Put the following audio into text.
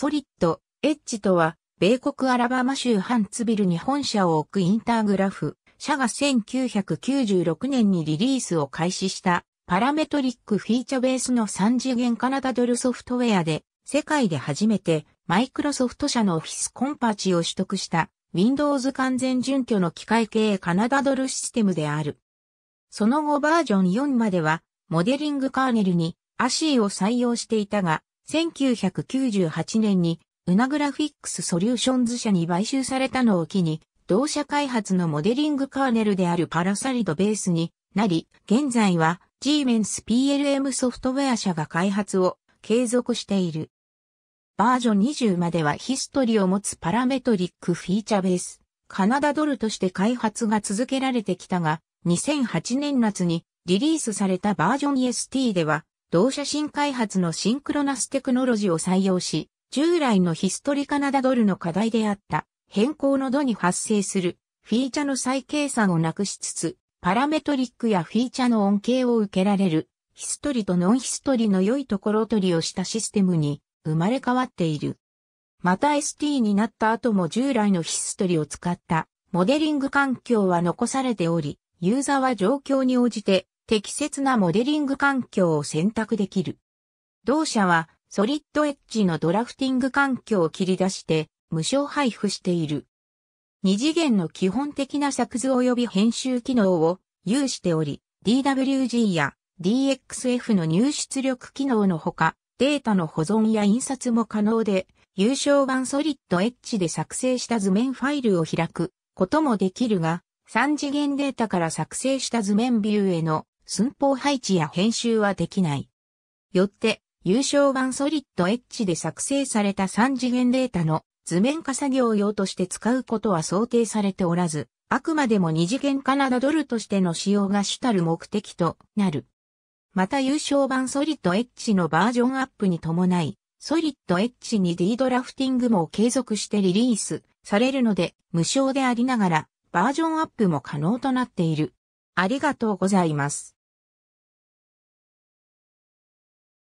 ソリッド、エッジとは、米国アラバマ州ハンツビルに本社を置くインターグラフ、社が1996年にリリースを開始したパラメトリックフィーチャベースの3次元カナダドルソフトウェアで世界で初めてマイクロソフト社のオフィスコンパチを取得した Windows 完全準拠の機械系カナダドルシステムである。その後バージョン4まではモデリングカーネルにアシーを採用していたが1998年に、ウナグラフィックスソリューションズ社に買収されたのを機に、同社開発のモデリングカーネルであるパラサリドベースになり、現在は g ーメンス PLM ソフトウェア社が開発を継続している。バージョン20まではヒストリを持つパラメトリックフィーチャベース、カナダドルとして開発が続けられてきたが、2008年夏にリリースされたバージョン s t では同写真開発のシンクロナステクノロジーを採用し、従来のヒストリカナダドルの課題であった変更の度に発生するフィーチャの再計算をなくしつつ、パラメトリックやフィーチャの恩恵を受けられるヒストリとノンヒストリの良いところ取りをしたシステムに生まれ変わっている。また ST になった後も従来のヒストリを使ったモデリング環境は残されており、ユーザーは状況に応じて適切なモデリング環境を選択できる。同社はソリッドエッジのドラフティング環境を切り出して無償配布している。二次元の基本的な作図及び編集機能を有しており、DWG や DXF の入出力機能のほか、データの保存や印刷も可能で、優勝版ソリッドエッジで作成した図面ファイルを開くこともできるが、三次元データから作成した図面ビューへの寸法配置や編集はできない。よって、優勝版ソリッドエッジで作成された3次元データの図面化作業用として使うことは想定されておらず、あくまでも二次元カナダドルとしての使用が主たる目的となる。また優勝版ソリッドエッジのバージョンアップに伴い、ソリッドエッジ 2D ドラフティングも継続してリリースされるので、無償でありながら、バージョンアップも可能となっている。ありがとうございます。